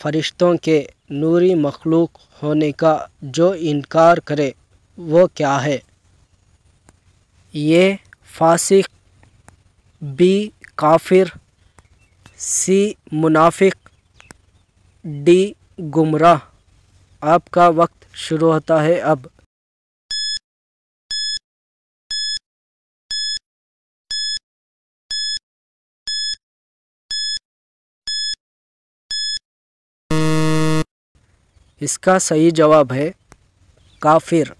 फरिश्तों के नूरी मखलूक होने का जो इनकार करे वो क्या है ये फासिक बी काफिर सी मुनाफिक डी गुमराह आपका वक्त शुरू होता है अब इसका सही जवाब है काफिर